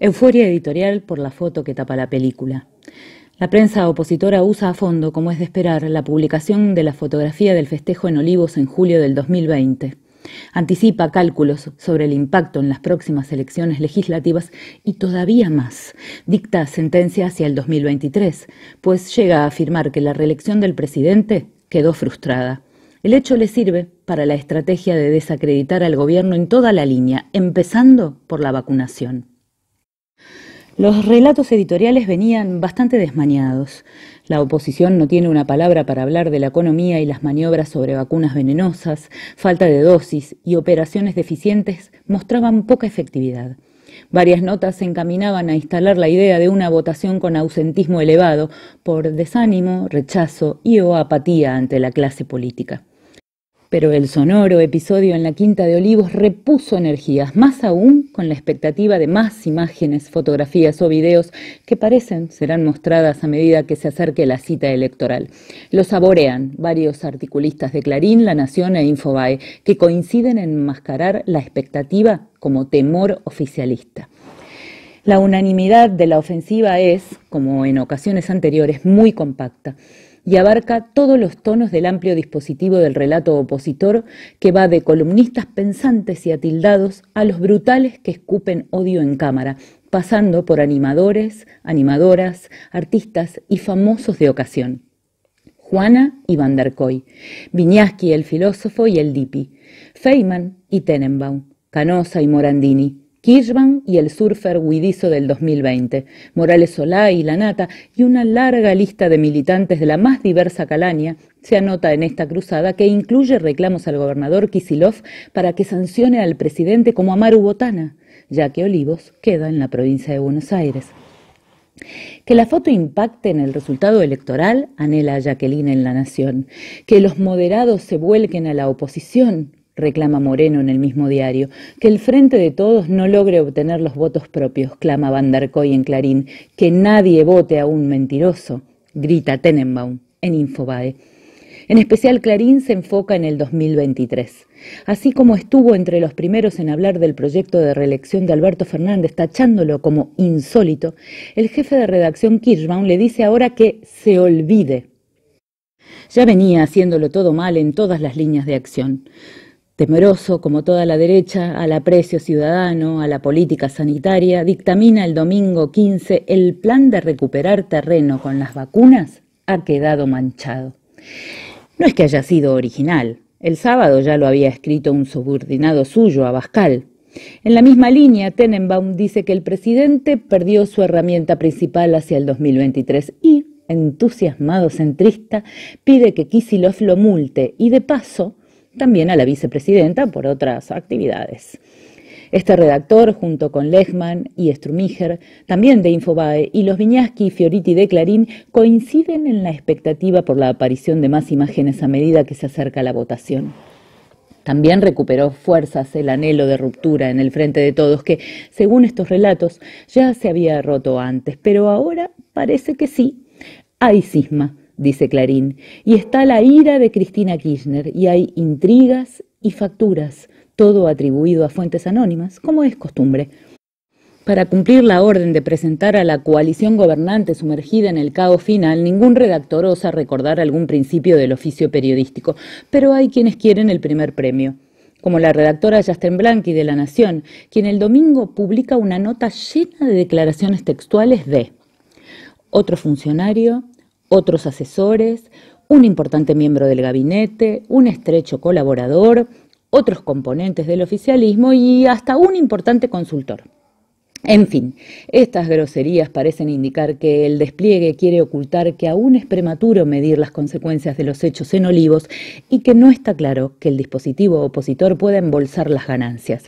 Euforia editorial por la foto que tapa la película. La prensa opositora usa a fondo, como es de esperar, la publicación de la fotografía del festejo en Olivos en julio del 2020. Anticipa cálculos sobre el impacto en las próximas elecciones legislativas y todavía más. Dicta sentencia hacia el 2023, pues llega a afirmar que la reelección del presidente quedó frustrada. El hecho le sirve para la estrategia de desacreditar al gobierno en toda la línea, empezando por la vacunación. Los relatos editoriales venían bastante desmañados. La oposición no tiene una palabra para hablar de la economía y las maniobras sobre vacunas venenosas, falta de dosis y operaciones deficientes mostraban poca efectividad. Varias notas se encaminaban a instalar la idea de una votación con ausentismo elevado por desánimo, rechazo y o apatía ante la clase política. Pero el sonoro episodio en la Quinta de Olivos repuso energías, más aún con la expectativa de más imágenes, fotografías o videos que parecen serán mostradas a medida que se acerque la cita electoral. Lo saborean varios articulistas de Clarín, La Nación e Infobae, que coinciden en enmascarar la expectativa como temor oficialista. La unanimidad de la ofensiva es, como en ocasiones anteriores, muy compacta y abarca todos los tonos del amplio dispositivo del relato opositor que va de columnistas pensantes y atildados a los brutales que escupen odio en cámara, pasando por animadores, animadoras, artistas y famosos de ocasión. Juana y Van der Koy, el filósofo y el Dipi, Feynman y Tenenbaum, Canosa y Morandini, Kirchban y el surfer huidizo del 2020, Morales Solá y La Nata y una larga lista de militantes de la más diversa calaña se anota en esta cruzada que incluye reclamos al gobernador Kisilov para que sancione al presidente como Amaru Botana, ya que Olivos queda en la provincia de Buenos Aires. Que la foto impacte en el resultado electoral, anhela Jacqueline en La Nación. Que los moderados se vuelquen a la oposición, reclama Moreno en el mismo diario. Que el Frente de Todos no logre obtener los votos propios, clama Koy en Clarín. Que nadie vote a un mentiroso, grita Tenenbaum en Infobae. En especial Clarín se enfoca en el 2023. Así como estuvo entre los primeros en hablar del proyecto de reelección de Alberto Fernández, tachándolo como insólito, el jefe de redacción Kirchbaum le dice ahora que se olvide. Ya venía haciéndolo todo mal en todas las líneas de acción temeroso, como toda la derecha, al aprecio ciudadano, a la política sanitaria, dictamina el domingo 15 el plan de recuperar terreno con las vacunas ha quedado manchado. No es que haya sido original. El sábado ya lo había escrito un subordinado suyo, a Abascal. En la misma línea, Tenenbaum dice que el presidente perdió su herramienta principal hacia el 2023 y, entusiasmado centrista, pide que Kisilov lo multe y, de paso, también a la vicepresidenta por otras actividades. Este redactor, junto con Lechman y Strumiger, también de Infobae, y los Viñaski y Fioriti de Clarín, coinciden en la expectativa por la aparición de más imágenes a medida que se acerca la votación. También recuperó fuerzas el anhelo de ruptura en el frente de todos que, según estos relatos, ya se había roto antes, pero ahora parece que sí, hay cisma dice Clarín, y está la ira de Cristina Kirchner, y hay intrigas y facturas, todo atribuido a fuentes anónimas, como es costumbre. Para cumplir la orden de presentar a la coalición gobernante sumergida en el caos final, ningún redactor osa recordar algún principio del oficio periodístico, pero hay quienes quieren el primer premio como la redactora Justin Blanqui de La Nación, quien el domingo publica una nota llena de declaraciones textuales de otro funcionario, otros asesores, un importante miembro del gabinete, un estrecho colaborador, otros componentes del oficialismo y hasta un importante consultor. En fin, estas groserías parecen indicar que el despliegue quiere ocultar que aún es prematuro medir las consecuencias de los hechos en olivos y que no está claro que el dispositivo opositor pueda embolsar las ganancias.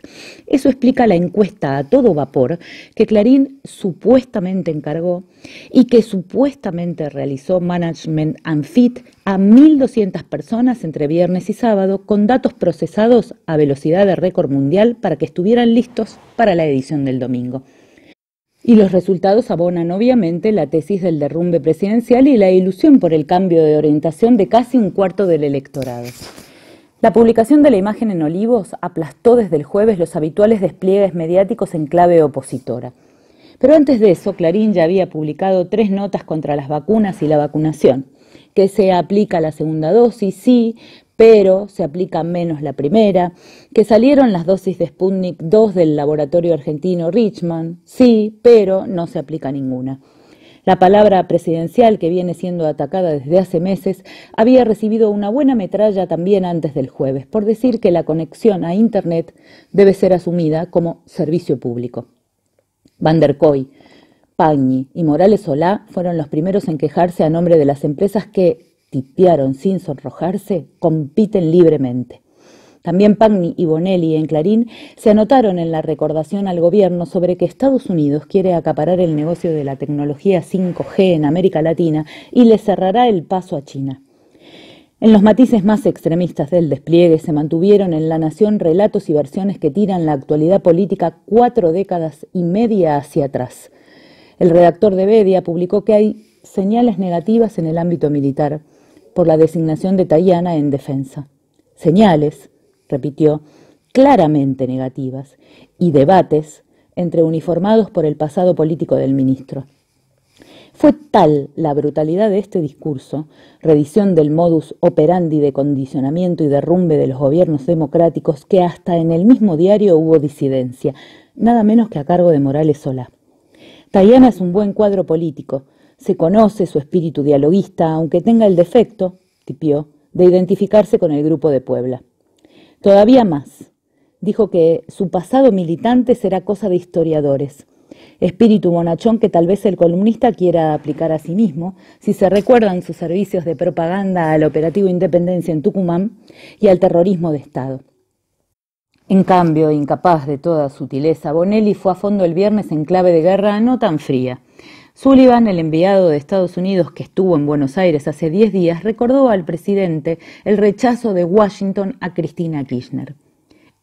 Eso explica la encuesta a todo vapor que Clarín supuestamente encargó y que supuestamente realizó Management and Fit a 1.200 personas entre viernes y sábado con datos procesados a velocidad de récord mundial para que estuvieran listos para la edición del domingo. Y los resultados abonan obviamente la tesis del derrumbe presidencial y la ilusión por el cambio de orientación de casi un cuarto del electorado. La publicación de la imagen en Olivos aplastó desde el jueves los habituales despliegues mediáticos en clave opositora. Pero antes de eso, Clarín ya había publicado tres notas contra las vacunas y la vacunación, que se aplica la segunda dosis, sí, pero se aplica menos la primera, que salieron las dosis de Sputnik 2 del laboratorio argentino Richmond, sí, pero no se aplica ninguna. La palabra presidencial, que viene siendo atacada desde hace meses, había recibido una buena metralla también antes del jueves, por decir que la conexión a Internet debe ser asumida como servicio público. Van der Koy, Pagni y Morales Solá fueron los primeros en quejarse a nombre de las empresas que, tipearon sin sonrojarse, compiten libremente. También Pagni y Bonelli en Clarín se anotaron en la recordación al gobierno sobre que Estados Unidos quiere acaparar el negocio de la tecnología 5G en América Latina y le cerrará el paso a China. En los matices más extremistas del despliegue se mantuvieron en la nación relatos y versiones que tiran la actualidad política cuatro décadas y media hacia atrás. El redactor de Bedia publicó que hay señales negativas en el ámbito militar por la designación de Tayana en defensa. Señales, repitió, claramente negativas, y debates entre uniformados por el pasado político del ministro. Fue tal la brutalidad de este discurso, redición del modus operandi de condicionamiento y derrumbe de los gobiernos democráticos, que hasta en el mismo diario hubo disidencia, nada menos que a cargo de Morales Sola. Tayana es un buen cuadro político, se conoce su espíritu dialoguista, aunque tenga el defecto, tipió, de identificarse con el grupo de Puebla. Todavía más, dijo que su pasado militante será cosa de historiadores. Espíritu bonachón que tal vez el columnista quiera aplicar a sí mismo, si se recuerdan sus servicios de propaganda al operativo Independencia en Tucumán y al terrorismo de Estado. En cambio, incapaz de toda sutileza, Bonelli fue a fondo el viernes en clave de guerra no tan fría. Sullivan, el enviado de Estados Unidos que estuvo en Buenos Aires hace 10 días, recordó al presidente el rechazo de Washington a Cristina Kirchner.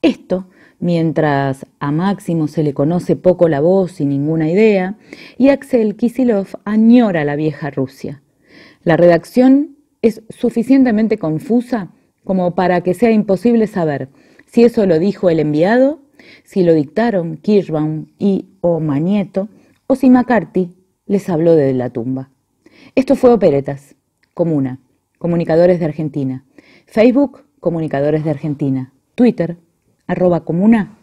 Esto mientras a Máximo se le conoce poco la voz y ninguna idea, y Axel Kisilov añora la vieja Rusia. La redacción es suficientemente confusa como para que sea imposible saber si eso lo dijo el enviado, si lo dictaron Kirchbaum y o Magneto, o si McCarthy les habló de la tumba. Esto fue Operetas, Comuna, Comunicadores de Argentina, Facebook, Comunicadores de Argentina, Twitter, arroba comuna,